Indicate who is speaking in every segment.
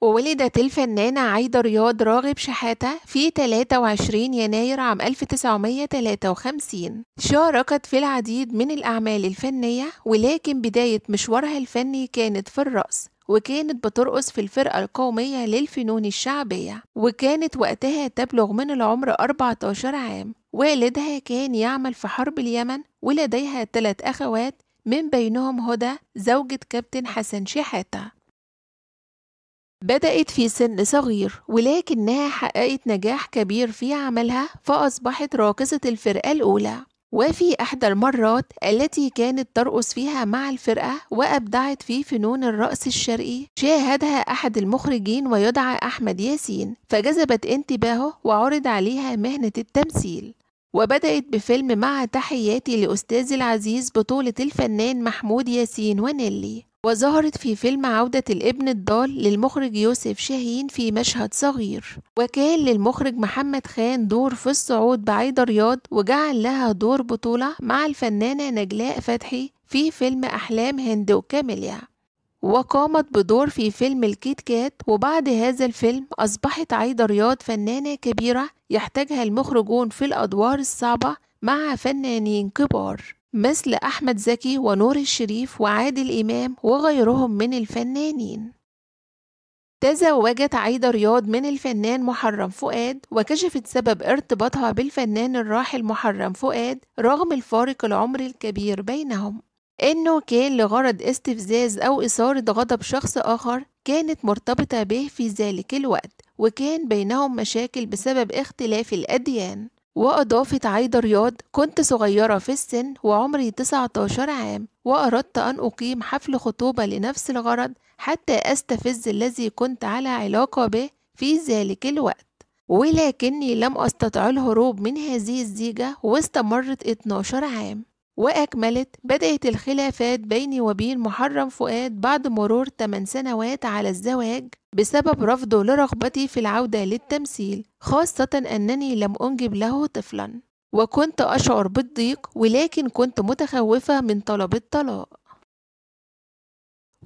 Speaker 1: وولدت الفنانة عايدة رياض راغب شحاتة في 23 يناير عام 1953 شاركت في العديد من الأعمال الفنية ولكن بداية مشوارها الفني كانت في الرقص وكانت بترقص في الفرقة القومية للفنون الشعبية وكانت وقتها تبلغ من العمر 14 عام والدها كان يعمل في حرب اليمن ولديها ثلاث أخوات من بينهم هدى زوجة كابتن حسن شحاتة بدأت في سن صغير ولكنها حققت نجاح كبير في عملها فأصبحت راقصة الفرقة الأولى وفي إحدى المرات التي كانت ترقص فيها مع الفرقة وأبدعت في فنون الرقص الشرقي شاهدها أحد المخرجين ويدعى أحمد ياسين فجذبت انتباهه وعرض عليها مهنة التمثيل وبدأت بفيلم مع تحياتي لأستاذي العزيز بطولة الفنان محمود ياسين ونيلي وظهرت في فيلم عودة الابن الضال للمخرج يوسف شاهين في مشهد صغير وكان للمخرج محمد خان دور في الصعود بعيد رياض وجعل لها دور بطولة مع الفنانة نجلاء فتحي في فيلم أحلام هند وكاميليا وقامت بدور في فيلم الكيت كات وبعد هذا الفيلم أصبحت عايدة رياض فنانة كبيرة يحتاجها المخرجون في الأدوار الصعبة مع فنانين كبار مثل أحمد زكي ونور الشريف وعادل إمام وغيرهم من الفنانين تزوجت عايدة رياض من الفنان محرم فؤاد وكشفت سبب ارتباطها بالفنان الراحل محرم فؤاد رغم الفارق العمري الكبير بينهم إنه كان لغرض استفزاز أو إثارة غضب شخص آخر كانت مرتبطة به في ذلك الوقت وكان بينهم مشاكل بسبب اختلاف الأديان وأضافت عايدة رياض كنت صغيرة في السن وعمري 19 عام وأردت أن أقيم حفل خطوبة لنفس الغرض حتى أستفز الذي كنت على علاقة به في ذلك الوقت ولكني لم أستطع الهروب من هذه الزيجة واستمرت 12 عام وأكملت بدأت الخلافات بيني وبين محرم فؤاد بعد مرور 8 سنوات على الزواج بسبب رفضه لرغبتي في العودة للتمثيل خاصة أنني لم أنجب له طفلا وكنت أشعر بالضيق ولكن كنت متخوفة من طلب الطلاق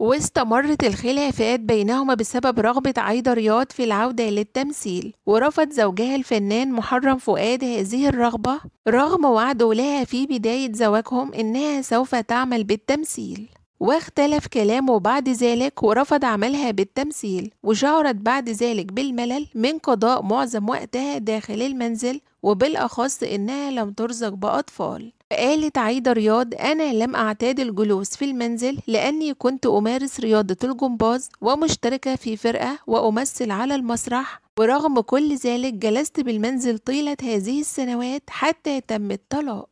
Speaker 1: واستمرت الخلافات بينهما بسبب رغبة عايدة رياض في العودة للتمثيل ورفض زوجها الفنان محرم فؤاد هذه الرغبة رغم وعده لها في بداية زواجهم إنها سوف تعمل بالتمثيل واختلف كلامه بعد ذلك ورفض عملها بالتمثيل وشعرت بعد ذلك بالملل من قضاء معظم وقتها داخل المنزل وبالأخص إنها لم ترزق بأطفال فقالت عايدة رياض أنا لم أعتاد الجلوس في المنزل لأني كنت أمارس رياضة الجمباز ومشتركة في فرقة وأمثل على المسرح ورغم كل ذلك جلست بالمنزل طيلة هذه السنوات حتى تم الطلاق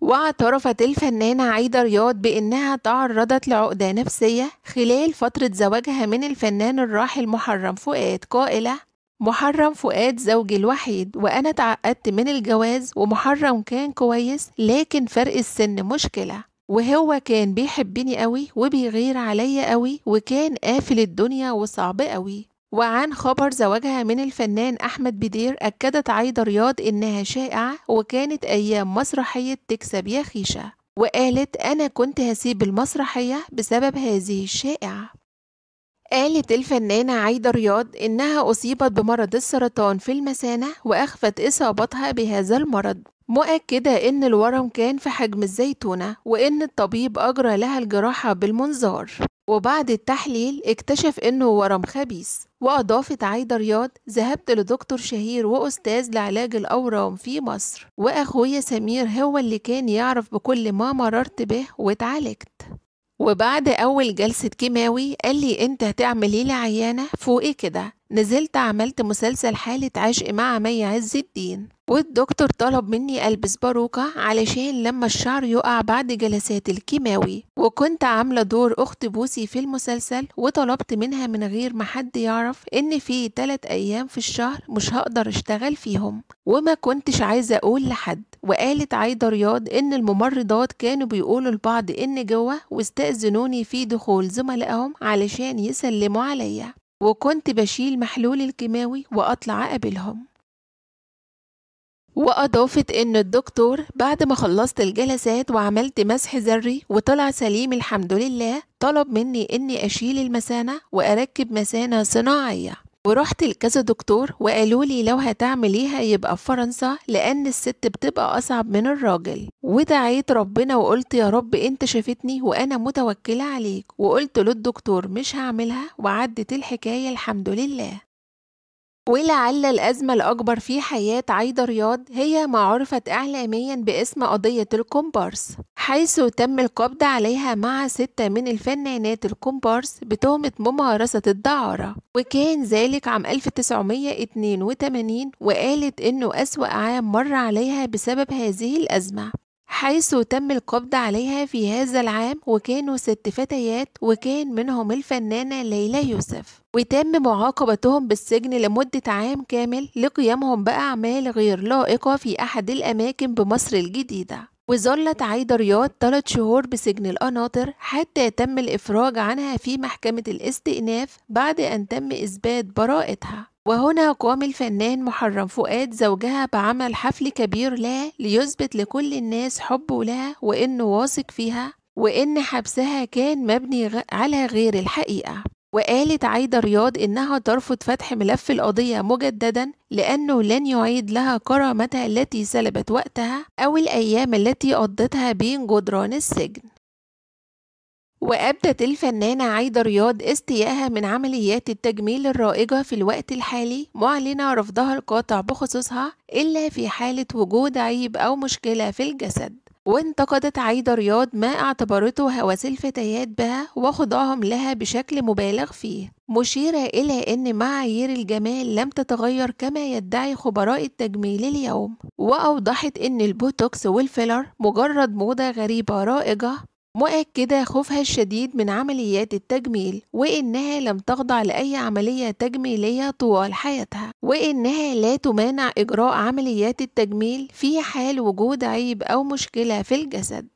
Speaker 1: واعترفت الفنانة عايدة رياض بأنها تعرضت لعقدة نفسية خلال فترة زواجها من الفنان الراحل محرم فؤاد قائلة محرم فؤاد زوجي الوحيد وأنا اتعقدت من الجواز ومحرم كان كويس لكن فرق السن مشكلة وهو كان بيحبني قوي وبيغير عليا قوي وكان قافل الدنيا وصعب قوي وعن خبر زواجها من الفنان أحمد بدير أكدت عايدة رياض إنها شائعة وكانت أيام مسرحية تكسب يا خيشة وقالت أنا كنت هسيب المسرحية بسبب هذه الشائعة قالت الفنانة عايدة رياض إنها أصيبت بمرض السرطان في المثانة وأخفت إصابتها بهذا المرض مؤكدة إن الورم كان في حجم الزيتونة وإن الطبيب أجرى لها الجراحة بالمنظار وبعد التحليل اكتشف إنه ورم خبيث وأضافت عايدة رياض ذهبت لدكتور شهير وأستاذ لعلاج الأورام في مصر وأخويا سمير هو اللي كان يعرف بكل ما مررت به واتعالجت وبعد أول جلسة كيماوي قال لي أنت هتعمل إيه لعيانة فوقي كده نزلت عملت مسلسل حالة عشق مع مي عز الدين والدكتور طلب مني ألبس باروكة علشان لما الشعر يقع بعد جلسات الكيماوي وكنت عاملة دور أخت بوسي في المسلسل وطلبت منها من غير ما حد يعرف إن في تلات أيام في الشهر مش هقدر أشتغل فيهم وما كنتش عايزة أقول لحد وقالت عايدة رياض إن الممرضات كانوا بيقولوا لبعض إن جوه واستأذنوني في دخول زملائهم علشان يسلموا عليا وكنت بشيل محلول الكيماوي وأطلع أقابلهم وأضافت إن الدكتور بعد ما خلصت الجلسات وعملت مسح ذري وطلع سليم الحمد لله طلب مني إني أشيل المثانة وأركب مثانة صناعية ورحت لكذا دكتور وقالوا لي لو هتعمليها يبقى في فرنسا لأن الست بتبقى أصعب من الراجل ودعيت ربنا وقلت يا رب أنت شافتني وأنا متوكلة عليك وقلت للدكتور مش هعملها وعدت الحكاية الحمد لله ولعل الأزمة الأكبر في حياة عايدة رياض هي ما عرفت إعلاميا باسم قضية الكومبارس حيث تم القبض عليها مع ستة من الفنانات الكومبارس بتهمة ممارسة الدعارة وكان ذلك عام 1982 وقالت إنه أسوأ عام مر عليها بسبب هذه الأزمة حيث تم القبض عليها في هذا العام وكانوا ست فتيات وكان منهم الفنانة ليلى يوسف وتم معاقبتهم بالسجن لمدة عام كامل لقيامهم بأعمال غير لائقة في أحد الأماكن بمصر الجديدة وظلت عايدة رياض ثلاث شهور بسجن القناطر حتى تم الإفراج عنها في محكمة الاستئناف بعد أن تم إثبات براءتها وهنا قام الفنان محرم فؤاد زوجها بعمل حفل كبير لها ليثبت لكل الناس حبه لها وإنه واثق فيها وإن حبسها كان مبني على غير الحقيقة وقالت عايدة رياض إنها ترفض فتح ملف القضية مجددا لأنه لن يعيد لها كرامتها التي سلبت وقتها أو الأيام التي قضتها بين جدران السجن وأبدت الفنانة عايدة رياض استياءها من عمليات التجميل الرائجة في الوقت الحالي معلنة رفضها القاطع بخصوصها إلا في حالة وجود عيب أو مشكلة في الجسد وانتقدت عايدة رياض ما اعتبرته هوس الفتيات بها وخضعهم لها بشكل مبالغ فيه مشيرة إلى أن معايير الجمال لم تتغير كما يدعي خبراء التجميل اليوم وأوضحت أن البوتوكس والفيلر مجرد موضة غريبة رائجة مؤكدة خوفها الشديد من عمليات التجميل وإنها لم تخضع لأي عملية تجميلية طوال حياتها وإنها لا تمانع إجراء عمليات التجميل في حال وجود عيب أو مشكلة في الجسد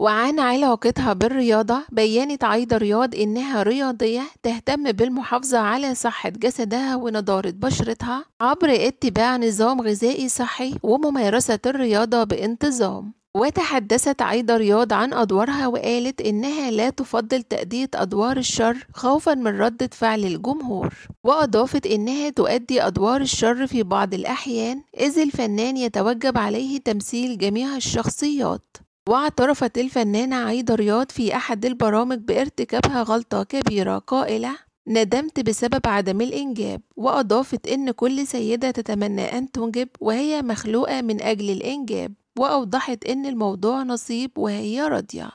Speaker 1: وعن علاقتها بالرياضة بيّنت عايدة رياض إنها رياضية تهتم بالمحافظة على صحة جسدها ونضارة بشرتها عبر اتباع نظام غذائي صحي وممارسة الرياضة بانتظام وتحدثت عايدة رياض عن أدوارها وقالت إنها لا تفضل تأدية أدوار الشر خوفا من ردة فعل الجمهور وأضافت إنها تؤدي أدوار الشر في بعض الأحيان إذ الفنان يتوجب عليه تمثيل جميع الشخصيات واعترفت الفنانة عايدة رياض في أحد البرامج بارتكابها غلطة كبيرة قائلة ندمت بسبب عدم الإنجاب وأضافت إن كل سيدة تتمنى أن تنجب وهي مخلوقة من أجل الإنجاب وأوضحت إن الموضوع نصيب وهي راضية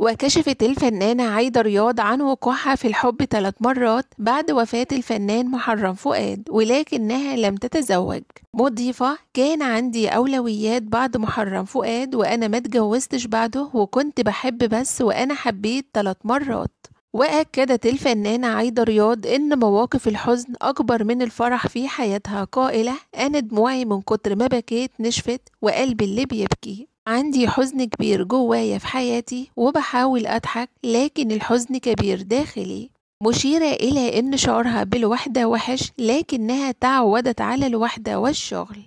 Speaker 1: وكشفت الفنانة عايدة رياض عن وقوعها في الحب ثلاث مرات بعد وفاة الفنان محرم فؤاد ولكنها لم تتزوج مضيفة كان عندي أولويات بعد محرم فؤاد وأنا ما اتجوزتش بعده وكنت بحب بس وأنا حبيت ثلاث مرات وأكدت الفنانة عايدة رياض إن مواقف الحزن أكبر من الفرح في حياتها قائلة أنا دموعي من كتر ما بكيت نشفت وقلبي اللي بيبكي عندي حزن كبير جوايا في حياتي وبحاول أضحك لكن الحزن كبير داخلي مشيرة إلى إن شعورها بالوحدة وحش لكنها تعودت على الوحدة والشغل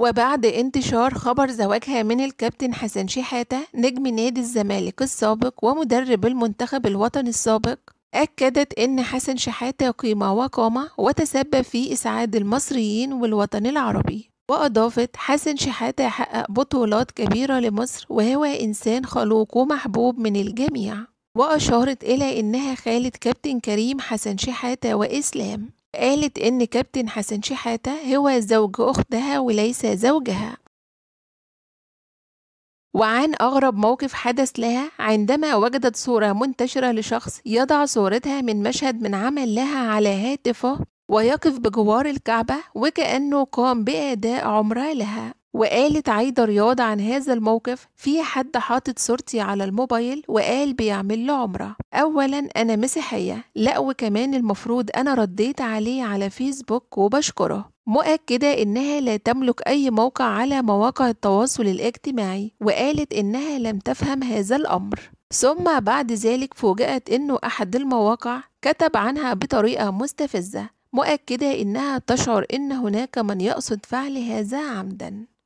Speaker 1: وبعد انتشار خبر زواجها من الكابتن حسن شحاتة نجم نادي الزمالك السابق ومدرب المنتخب الوطني السابق أكدت إن حسن شحاتة قيمة وقامة وتسبب في إسعاد المصريين والوطن العربي وأضافت حسن شحاتة حقق بطولات كبيرة لمصر وهو إنسان خلوق ومحبوب من الجميع وأشارت إلى إنها خالة كابتن كريم حسن شحاتة وإسلام قالت إن كابتن حسن شحاتة هو زوج أختها وليس زوجها وعن أغرب موقف حدث لها عندما وجدت صورة منتشرة لشخص يضع صورتها من مشهد من عمل لها على هاتفه ويقف بجوار الكعبة وكأنه قام بأداء عمرة لها وقالت عايدة رياض عن هذا الموقف في حد حاطط صورتي على الموبايل وقال بيعمل له عمرة أولا أنا مسيحية لأ وكمان المفروض أنا رديت عليه على فيسبوك وبشكره مؤكدة إنها لا تملك أي موقع على مواقع التواصل الاجتماعي وقالت إنها لم تفهم هذا الأمر ثم بعد ذلك فوجئت إنه أحد المواقع كتب عنها بطريقة مستفزة مؤكدة إنها تشعر إن هناك من يقصد فعل هذا عمدا